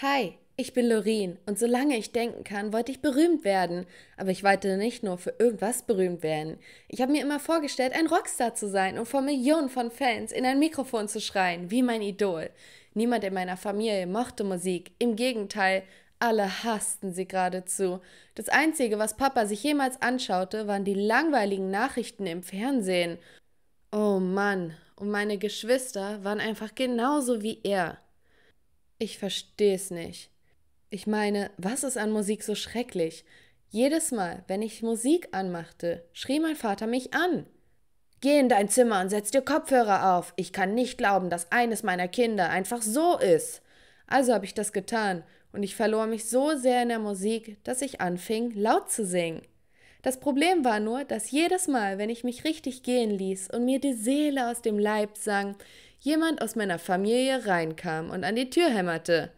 Hi, ich bin Lorin und solange ich denken kann, wollte ich berühmt werden. Aber ich wollte nicht nur für irgendwas berühmt werden. Ich habe mir immer vorgestellt, ein Rockstar zu sein und vor Millionen von Fans in ein Mikrofon zu schreien, wie mein Idol. Niemand in meiner Familie mochte Musik. Im Gegenteil, alle hassten sie geradezu. Das Einzige, was Papa sich jemals anschaute, waren die langweiligen Nachrichten im Fernsehen. Oh Mann, und meine Geschwister waren einfach genauso wie er. Ich verstehe es nicht. Ich meine, was ist an Musik so schrecklich? Jedes Mal, wenn ich Musik anmachte, schrie mein Vater mich an. Geh in dein Zimmer und setz dir Kopfhörer auf. Ich kann nicht glauben, dass eines meiner Kinder einfach so ist. Also habe ich das getan und ich verlor mich so sehr in der Musik, dass ich anfing, laut zu singen. Das Problem war nur, dass jedes Mal, wenn ich mich richtig gehen ließ und mir die Seele aus dem Leib sang, jemand aus meiner Familie reinkam und an die Tür hämmerte.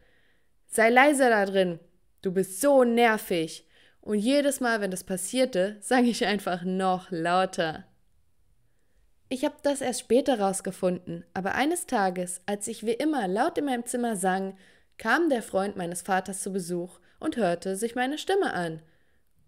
Sei leiser da drin, du bist so nervig. Und jedes Mal, wenn das passierte, sang ich einfach noch lauter. Ich habe das erst später rausgefunden, aber eines Tages, als ich wie immer laut in meinem Zimmer sang, kam der Freund meines Vaters zu Besuch und hörte sich meine Stimme an.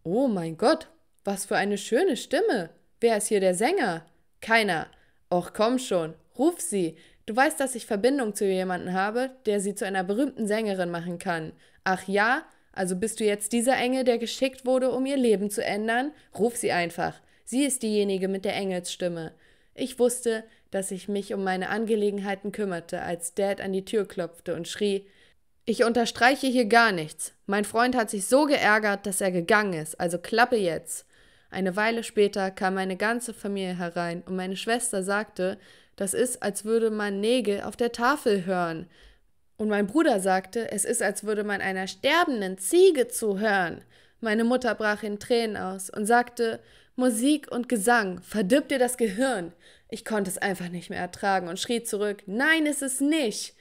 Oh mein Gott, was für eine schöne Stimme! Wer ist hier der Sänger? Keiner. Och komm schon, ruf sie, Du weißt, dass ich Verbindung zu jemandem habe, der sie zu einer berühmten Sängerin machen kann. Ach ja? Also bist du jetzt dieser Engel, der geschickt wurde, um ihr Leben zu ändern? Ruf sie einfach. Sie ist diejenige mit der Engelsstimme. Ich wusste, dass ich mich um meine Angelegenheiten kümmerte, als Dad an die Tür klopfte und schrie Ich unterstreiche hier gar nichts. Mein Freund hat sich so geärgert, dass er gegangen ist, also klappe jetzt. Eine Weile später kam meine ganze Familie herein und meine Schwester sagte, das ist, als würde man Nägel auf der Tafel hören. Und mein Bruder sagte, es ist, als würde man einer sterbenden Ziege zuhören. Meine Mutter brach in Tränen aus und sagte, Musik und Gesang, verdirbt dir das Gehirn. Ich konnte es einfach nicht mehr ertragen und schrie zurück, nein, ist es nicht.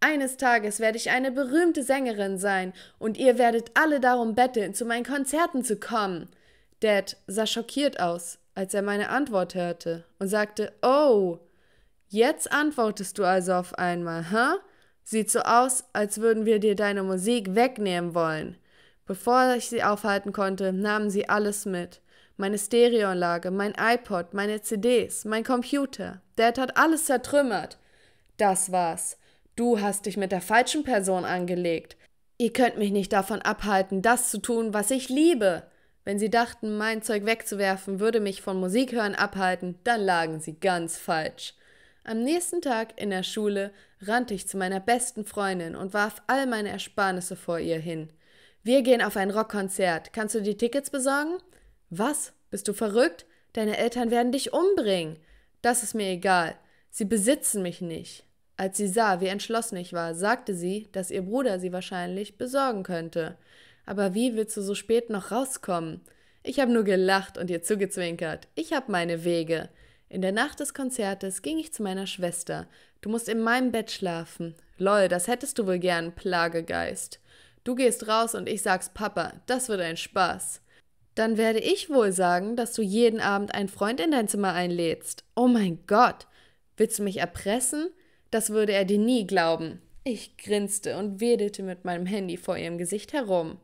Eines Tages werde ich eine berühmte Sängerin sein und ihr werdet alle darum betteln, zu meinen Konzerten zu kommen. Dad sah schockiert aus, als er meine Antwort hörte und sagte, Oh, jetzt antwortest du also auf einmal, hä? Huh? Sieht so aus, als würden wir dir deine Musik wegnehmen wollen. Bevor ich sie aufhalten konnte, nahmen sie alles mit. Meine Stereoanlage, mein iPod, meine CDs, mein Computer. Dad hat alles zertrümmert. Das war's. Du hast dich mit der falschen Person angelegt. Ihr könnt mich nicht davon abhalten, das zu tun, was ich liebe. Wenn sie dachten, mein Zeug wegzuwerfen würde mich von Musik hören abhalten, dann lagen sie ganz falsch. Am nächsten Tag in der Schule rannte ich zu meiner besten Freundin und warf all meine Ersparnisse vor ihr hin. Wir gehen auf ein Rockkonzert. Kannst du die Tickets besorgen? Was? Bist du verrückt? Deine Eltern werden dich umbringen. Das ist mir egal. Sie besitzen mich nicht. Als sie sah, wie entschlossen ich war, sagte sie, dass ihr Bruder sie wahrscheinlich besorgen könnte. Aber wie willst du so spät noch rauskommen? Ich habe nur gelacht und ihr zugezwinkert. Ich habe meine Wege. In der Nacht des Konzertes ging ich zu meiner Schwester. Du musst in meinem Bett schlafen. Lol, das hättest du wohl gern, Plagegeist. Du gehst raus und ich sag's Papa, das wird ein Spaß. Dann werde ich wohl sagen, dass du jeden Abend einen Freund in dein Zimmer einlädst. Oh mein Gott, willst du mich erpressen? Das würde er dir nie glauben. Ich grinste und wedelte mit meinem Handy vor ihrem Gesicht herum.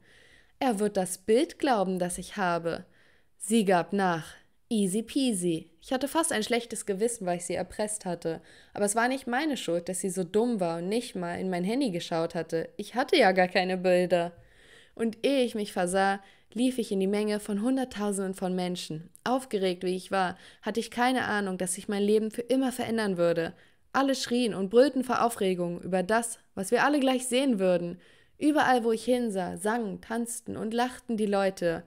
Er wird das Bild glauben, das ich habe. Sie gab nach. Easy peasy. Ich hatte fast ein schlechtes Gewissen, weil ich sie erpresst hatte. Aber es war nicht meine Schuld, dass sie so dumm war und nicht mal in mein Handy geschaut hatte. Ich hatte ja gar keine Bilder. Und ehe ich mich versah, lief ich in die Menge von Hunderttausenden von Menschen. Aufgeregt wie ich war, hatte ich keine Ahnung, dass sich mein Leben für immer verändern würde. Alle schrien und brüllten vor Aufregung über das, was wir alle gleich sehen würden. Überall, wo ich hinsah, sangen, tanzten und lachten die Leute.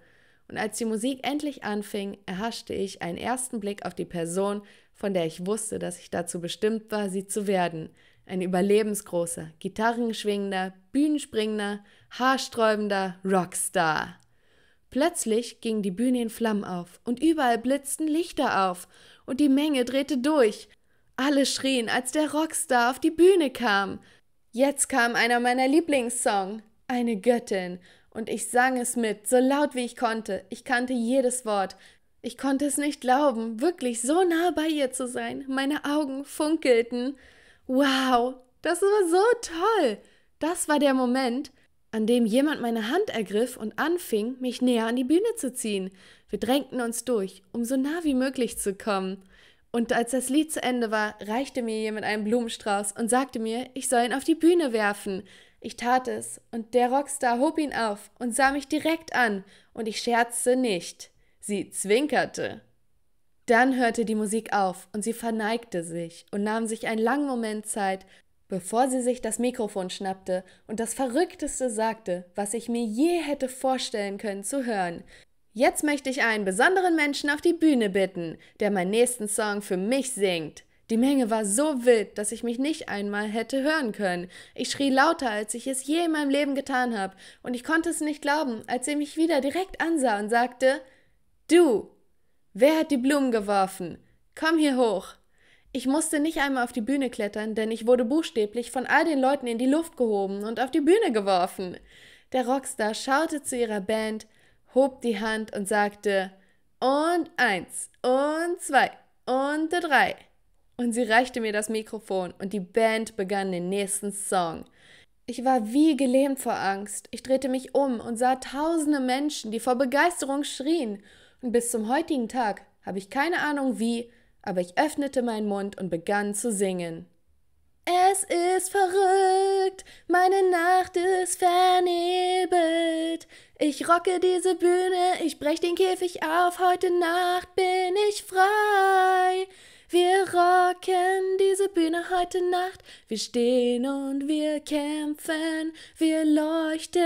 Und als die Musik endlich anfing, erhaschte ich einen ersten Blick auf die Person, von der ich wusste, dass ich dazu bestimmt war, sie zu werden. Ein überlebensgroßer, gitarrenschwingender, bühnenspringender, haarsträubender Rockstar. Plötzlich ging die Bühne in Flammen auf und überall blitzten Lichter auf und die Menge drehte durch. Alle schrien, als der Rockstar auf die Bühne kam. Jetzt kam einer meiner Lieblingssong, eine Göttin, und ich sang es mit, so laut wie ich konnte. Ich kannte jedes Wort. Ich konnte es nicht glauben, wirklich so nah bei ihr zu sein. Meine Augen funkelten. Wow, das war so toll. Das war der Moment, an dem jemand meine Hand ergriff und anfing, mich näher an die Bühne zu ziehen. Wir drängten uns durch, um so nah wie möglich zu kommen. Und als das Lied zu Ende war, reichte mir jemand einen Blumenstrauß und sagte mir, ich soll ihn auf die Bühne werfen. Ich tat es, und der Rockstar hob ihn auf und sah mich direkt an, und ich scherzte nicht. Sie zwinkerte. Dann hörte die Musik auf, und sie verneigte sich und nahm sich einen langen Moment Zeit, bevor sie sich das Mikrofon schnappte und das Verrückteste sagte, was ich mir je hätte vorstellen können zu hören. Jetzt möchte ich einen besonderen Menschen auf die Bühne bitten, der meinen nächsten Song für mich singt. Die Menge war so wild, dass ich mich nicht einmal hätte hören können. Ich schrie lauter, als ich es je in meinem Leben getan habe, und ich konnte es nicht glauben, als er mich wieder direkt ansah und sagte Du, wer hat die Blumen geworfen? Komm hier hoch. Ich musste nicht einmal auf die Bühne klettern, denn ich wurde buchstäblich von all den Leuten in die Luft gehoben und auf die Bühne geworfen. Der Rockstar schaute zu ihrer Band hob die Hand und sagte und eins und zwei und drei. Und sie reichte mir das Mikrofon und die Band begann den nächsten Song. Ich war wie gelähmt vor Angst. Ich drehte mich um und sah tausende Menschen, die vor Begeisterung schrien. Und bis zum heutigen Tag habe ich keine Ahnung wie, aber ich öffnete meinen Mund und begann zu singen. Es ist verrückt, meine Nacht ist vernebelt. Ich rocke diese Bühne, ich brech den Käfig auf, heute Nacht bin ich frei. Wir rocken diese Bühne heute Nacht, wir stehen und wir kämpfen, wir leuchten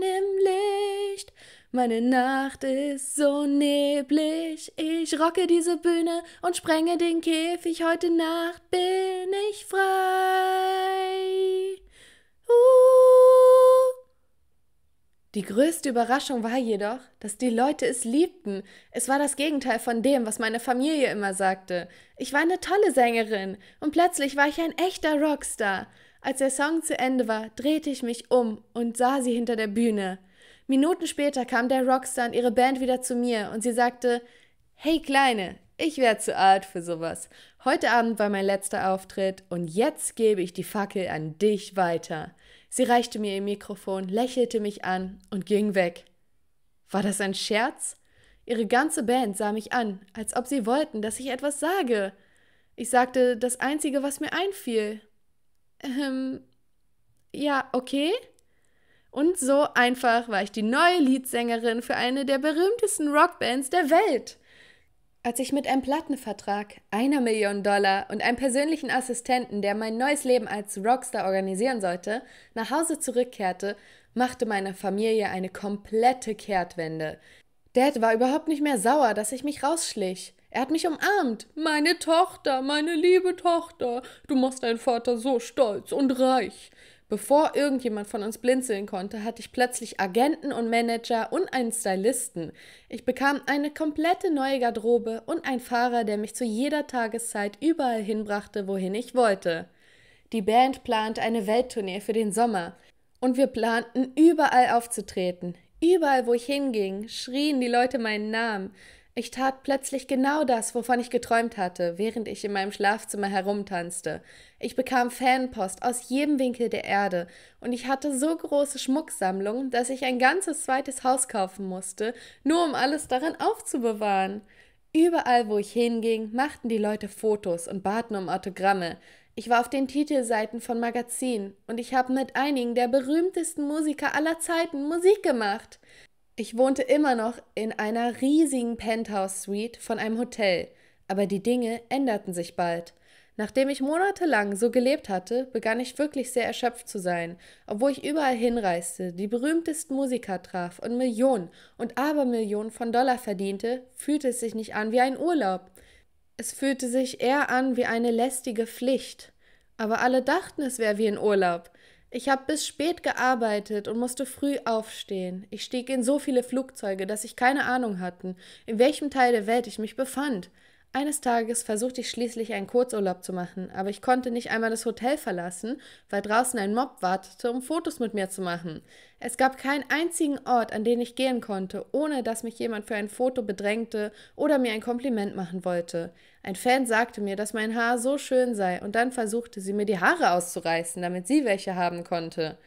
im Licht. Meine Nacht ist so neblig, ich rocke diese Bühne und sprenge den Käfig, heute Nacht bin ich frei. Die größte Überraschung war jedoch, dass die Leute es liebten. Es war das Gegenteil von dem, was meine Familie immer sagte. Ich war eine tolle Sängerin und plötzlich war ich ein echter Rockstar. Als der Song zu Ende war, drehte ich mich um und sah sie hinter der Bühne. Minuten später kam der Rockstar und ihre Band wieder zu mir und sie sagte: Hey Kleine, ich wäre zu alt für sowas. Heute Abend war mein letzter Auftritt und jetzt gebe ich die Fackel an dich weiter. Sie reichte mir ihr Mikrofon, lächelte mich an und ging weg. War das ein Scherz? Ihre ganze Band sah mich an, als ob sie wollten, dass ich etwas sage. Ich sagte das Einzige, was mir einfiel. Ähm, ja, okay. Und so einfach war ich die neue Leadsängerin für eine der berühmtesten Rockbands der Welt. Als ich mit einem Plattenvertrag, einer Million Dollar und einem persönlichen Assistenten, der mein neues Leben als Rockstar organisieren sollte, nach Hause zurückkehrte, machte meine Familie eine komplette Kehrtwende. Dad war überhaupt nicht mehr sauer, dass ich mich rausschlich. Er hat mich umarmt. Meine Tochter, meine liebe Tochter, du machst deinen Vater so stolz und reich. Bevor irgendjemand von uns blinzeln konnte, hatte ich plötzlich Agenten und Manager und einen Stylisten. Ich bekam eine komplette neue Garderobe und einen Fahrer, der mich zu jeder Tageszeit überall hinbrachte, wohin ich wollte. Die Band plant eine Welttournee für den Sommer. Und wir planten, überall aufzutreten. Überall, wo ich hinging, schrien die Leute meinen Namen. Ich tat plötzlich genau das, wovon ich geträumt hatte, während ich in meinem Schlafzimmer herumtanzte. Ich bekam Fanpost aus jedem Winkel der Erde und ich hatte so große Schmucksammlungen, dass ich ein ganzes zweites Haus kaufen musste, nur um alles darin aufzubewahren. Überall, wo ich hinging, machten die Leute Fotos und baten um Autogramme. Ich war auf den Titelseiten von Magazinen und ich habe mit einigen der berühmtesten Musiker aller Zeiten Musik gemacht. Ich wohnte immer noch in einer riesigen Penthouse-Suite von einem Hotel, aber die Dinge änderten sich bald. Nachdem ich monatelang so gelebt hatte, begann ich wirklich sehr erschöpft zu sein, obwohl ich überall hinreiste, die berühmtesten Musiker traf und Millionen und Abermillionen von Dollar verdiente, fühlte es sich nicht an wie ein Urlaub. Es fühlte sich eher an wie eine lästige Pflicht. Aber alle dachten, es wäre wie ein Urlaub. Ich habe bis spät gearbeitet und musste früh aufstehen. Ich stieg in so viele Flugzeuge, dass ich keine Ahnung hatten, in welchem Teil der Welt ich mich befand. Eines Tages versuchte ich schließlich einen Kurzurlaub zu machen, aber ich konnte nicht einmal das Hotel verlassen, weil draußen ein Mob wartete, um Fotos mit mir zu machen. Es gab keinen einzigen Ort, an den ich gehen konnte, ohne dass mich jemand für ein Foto bedrängte oder mir ein Kompliment machen wollte. Ein Fan sagte mir, dass mein Haar so schön sei, und dann versuchte sie mir die Haare auszureißen, damit sie welche haben konnte.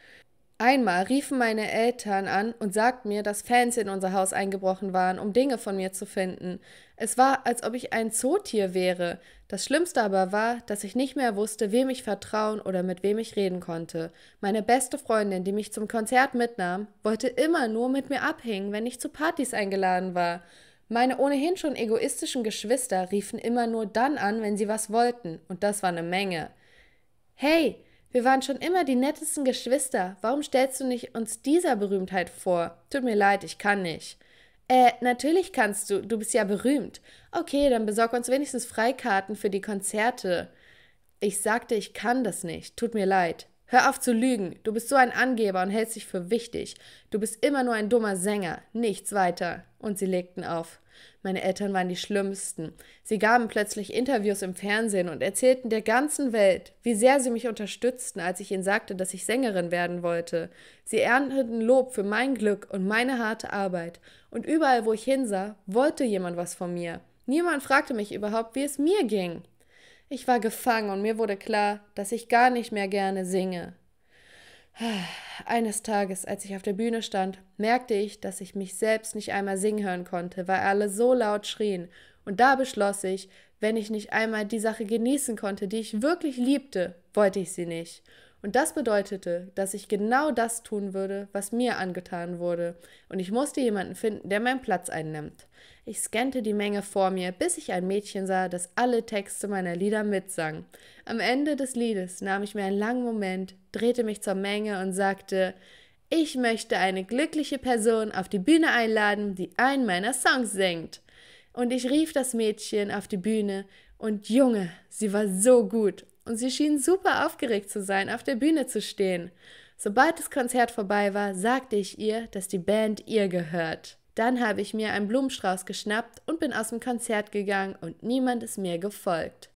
Einmal riefen meine Eltern an und sagten mir, dass Fans in unser Haus eingebrochen waren, um Dinge von mir zu finden. Es war, als ob ich ein Zootier wäre. Das Schlimmste aber war, dass ich nicht mehr wusste, wem ich vertrauen oder mit wem ich reden konnte. Meine beste Freundin, die mich zum Konzert mitnahm, wollte immer nur mit mir abhängen, wenn ich zu Partys eingeladen war. Meine ohnehin schon egoistischen Geschwister riefen immer nur dann an, wenn sie was wollten, und das war eine Menge. Hey, wir waren schon immer die nettesten Geschwister. Warum stellst du nicht uns dieser Berühmtheit vor? Tut mir leid, ich kann nicht. Äh, natürlich kannst du, du bist ja berühmt. Okay, dann besorg uns wenigstens Freikarten für die Konzerte. Ich sagte, ich kann das nicht. Tut mir leid. Hör auf zu lügen. Du bist so ein Angeber und hältst dich für wichtig. Du bist immer nur ein dummer Sänger. Nichts weiter. Und sie legten auf. Meine Eltern waren die schlimmsten. Sie gaben plötzlich Interviews im Fernsehen und erzählten der ganzen Welt, wie sehr sie mich unterstützten, als ich ihnen sagte, dass ich Sängerin werden wollte. Sie ernteten Lob für mein Glück und meine harte Arbeit. Und überall, wo ich hinsah, wollte jemand was von mir. Niemand fragte mich überhaupt, wie es mir ging. Ich war gefangen und mir wurde klar, dass ich gar nicht mehr gerne singe. Eines Tages, als ich auf der Bühne stand, merkte ich, dass ich mich selbst nicht einmal singen hören konnte, weil alle so laut schrien. Und da beschloss ich, wenn ich nicht einmal die Sache genießen konnte, die ich wirklich liebte, wollte ich sie nicht. Und das bedeutete, dass ich genau das tun würde, was mir angetan wurde. Und ich musste jemanden finden, der meinen Platz einnimmt. Ich scannte die Menge vor mir, bis ich ein Mädchen sah, das alle Texte meiner Lieder mitsang. Am Ende des Liedes nahm ich mir einen langen Moment, drehte mich zur Menge und sagte, ich möchte eine glückliche Person auf die Bühne einladen, die einen meiner Songs singt. Und ich rief das Mädchen auf die Bühne und Junge, sie war so gut und sie schien super aufgeregt zu sein, auf der Bühne zu stehen. Sobald das Konzert vorbei war, sagte ich ihr, dass die Band ihr gehört. Dann habe ich mir einen Blumenstrauß geschnappt und bin aus dem Konzert gegangen und niemand ist mir gefolgt.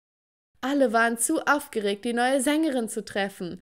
Alle waren zu aufgeregt, die neue Sängerin zu treffen.